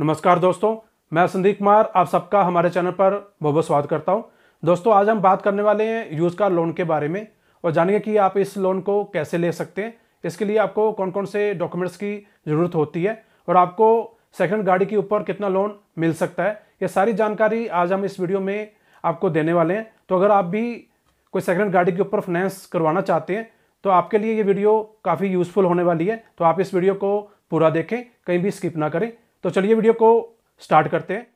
नमस्कार दोस्तों मैं संदीप कुमार आप सबका हमारे चैनल पर बहुत बहुत स्वागत करता हूं दोस्तों आज हम बात करने वाले हैं यूज़ कार लोन के बारे में और जानेंगे कि आप इस लोन को कैसे ले सकते हैं इसके लिए आपको कौन कौन से डॉक्यूमेंट्स की ज़रूरत होती है और आपको सेकेंड गाड़ी के ऊपर कितना लोन मिल सकता है ये सारी जानकारी आज हम इस वीडियो में आपको देने वाले हैं तो अगर आप भी कोई सेकेंड गाड़ी के ऊपर फाइनेंस करवाना चाहते हैं तो आपके लिए ये वीडियो काफ़ी यूज़फुल होने वाली है तो आप इस वीडियो को पूरा देखें कहीं भी स्किप ना करें तो चलिए वीडियो को स्टार्ट करते हैं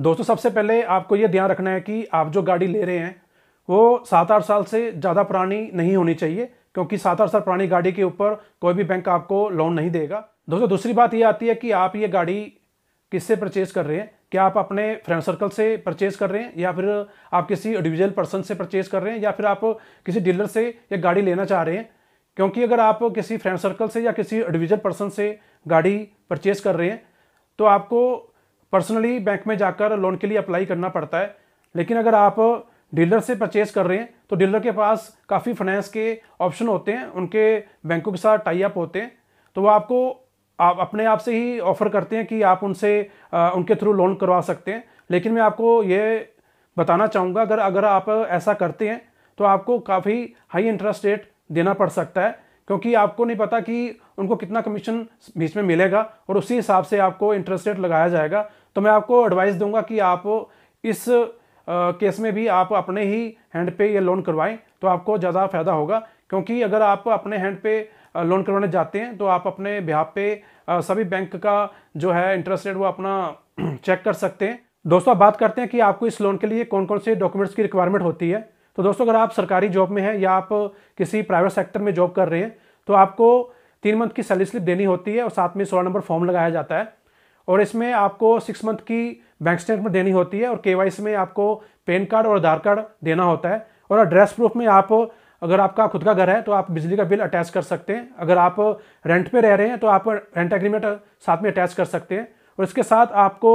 दोस्तों सबसे पहले आपको ये ध्यान रखना है कि आप जो गाड़ी ले रहे हैं वो सात आठ साल से ज़्यादा पुरानी नहीं होनी चाहिए क्योंकि सात आठ साल पुरानी गाड़ी के ऊपर कोई भी बैंक आपको लोन नहीं देगा दोस्तों दूसरी बात ये आती है कि आप ये गाड़ी किससे परचेज़ कर रहे हैं क्या आप अपने फ्रेंड सर्कल से परचेज़ कर रहे हैं या फिर आप किसी इंडिविजुअल पर्सन से परचेज़ कर रहे हैं या फिर आप किसी डीलर से ये गाड़ी लेना चाह रहे हैं क्योंकि अगर आप किसी फ्रेंड सर्कल से या किसी इंडिविजुअल पर्सन से गाड़ी परचेज़ कर रहे हैं तो आपको पर्सनली बैंक में जाकर लोन के लिए अप्लाई करना पड़ता है लेकिन अगर आप डीलर से परचेज कर रहे हैं तो डीलर के पास काफ़ी फाइनेंस के ऑप्शन होते हैं उनके बैंकों के साथ टाई अप होते हैं तो वो आपको आप अपने आप से ही ऑफ़र करते हैं कि आप उनसे आ, उनके थ्रू लोन करवा सकते हैं लेकिन मैं आपको ये बताना चाहूँगा अगर अगर आप ऐसा करते हैं तो आपको काफ़ी हाई इंटरेस्ट रेट देना पड़ सकता है क्योंकि आपको नहीं पता कि उनको कितना कमीशन बीच में मिलेगा और उसी हिसाब से आपको इंटरेस्ट रेट लगाया जाएगा तो मैं आपको एडवाइस दूंगा कि आप इस केस में भी आप अपने ही हैंड पे ये लोन करवाएं तो आपको ज़्यादा फ़ायदा होगा क्योंकि अगर आप अपने हैंड पे लोन करवाने जाते हैं तो आप अपने बिहार पे सभी बैंक का जो है इंटरेस्ट रेट वो अपना चेक कर सकते हैं दोस्तों बात करते हैं कि आपको इस लोन के लिए कौन कौन से डॉक्यूमेंट्स की रिक्वायरमेंट होती है तो दोस्तों अगर आप सरकारी जॉब में हैं या आप किसी प्राइवेट सेक्टर में जॉब कर रहे हैं तो आपको तीन मंथ की सैलरी स्लिप देनी होती है और साथ में सोलह नंबर फॉर्म लगाया जाता है और इसमें आपको सिक्स मंथ की बैंक स्टेटमेंट देनी होती है और के में आपको पेन कार्ड और आधार कार्ड देना होता है और एड्रेस प्रूफ में आप अगर आपका खुद का घर है तो आप बिजली का बिल अटैच कर सकते हैं अगर आप रेंट पे रह रहे हैं तो आप रेंट एग्रीमेंट साथ में अटैच कर सकते हैं और इसके साथ आपको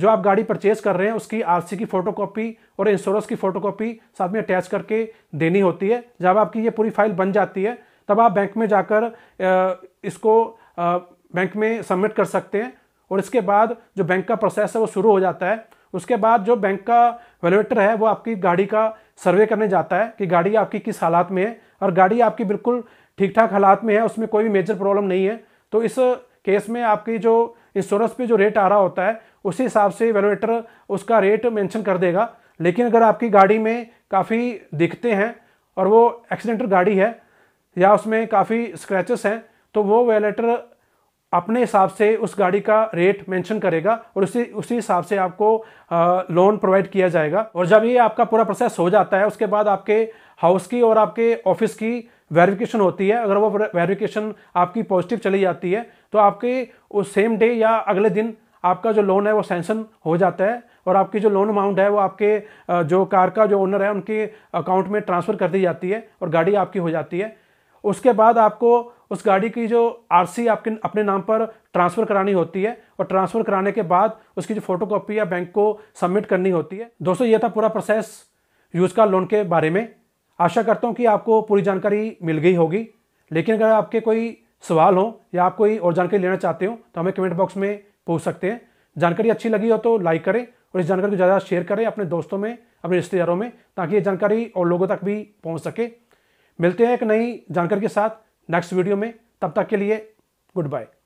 जो आप गाड़ी परचेज कर रहे हैं उसकी आर की फोटोकॉपी और इंश्योरेंस की फोटोकॉपी साथ में अटैच करके देनी होती है जब आपकी ये पूरी फाइल बन जाती है तब आप बैंक में जाकर इसको बैंक में सबमिट कर सकते हैं और इसके बाद जो बैंक का प्रोसेस है वो शुरू हो जाता है उसके बाद जो बैंक का वैल्यूएटर है वो आपकी गाड़ी का सर्वे करने जाता है कि गाड़ी आपकी किस हालात में है और गाड़ी आपकी बिल्कुल ठीक ठाक हालात में है उसमें कोई भी मेजर प्रॉब्लम नहीं है तो इस केस में आपकी जो इंश्योरेंस पे जो रेट आ रहा होता है उसी हिसाब से वैल्यूएटर उसका रेट मेंशन कर देगा लेकिन अगर आपकी गाड़ी में काफ़ी दिखते हैं और वो एक्सीडेंटल गाड़ी है या उसमें काफ़ी स्क्रैचेस हैं तो वो वेलेटर अपने हिसाब से उस गाड़ी का रेट मेंशन करेगा और उसी उसी हिसाब से आपको लोन प्रोवाइड किया जाएगा और जब ये आपका पूरा प्रोसेस हो जाता है उसके बाद आपके हाउस की और आपके ऑफिस की वेरिफिकेशन होती है अगर वो वेरिफिकेशन आपकी पॉजिटिव चली जाती है तो आपके उस सेम डे या अगले दिन आपका जो लोन है वो सेंशन हो जाता है और आपकी जो लोन अमाउंट है वो आपके जो कार का जो ओनर है उनके अकाउंट में ट्रांसफ़र कर दी जाती है और गाड़ी आपकी हो जाती है उसके बाद आपको उस गाड़ी की जो आरसी आपके अपने नाम पर ट्रांसफ़र करानी होती है और ट्रांसफ़र कराने के बाद उसकी जो फोटो कॉपी या बैंक को सबमिट करनी होती है दोस्तों ये था पूरा प्रोसेस यूज़ कार लोन के बारे में आशा करता हूँ कि आपको पूरी जानकारी मिल गई होगी लेकिन अगर आपके कोई सवाल हो या आप कोई और जानकारी लेना चाहते हो तो हमें कमेंट बॉक्स में पूछ सकते हैं जानकारी अच्छी लगी हो तो लाइक करें और इस जानकारी को ज़्यादा शेयर करें अपने दोस्तों में अपने रिश्तेदारों में ताकि ये जानकारी और लोगों तक भी पहुँच सके मिलते हैं एक नई जानकारी के साथ नेक्स्ट वीडियो में तब तक के लिए गुड बाय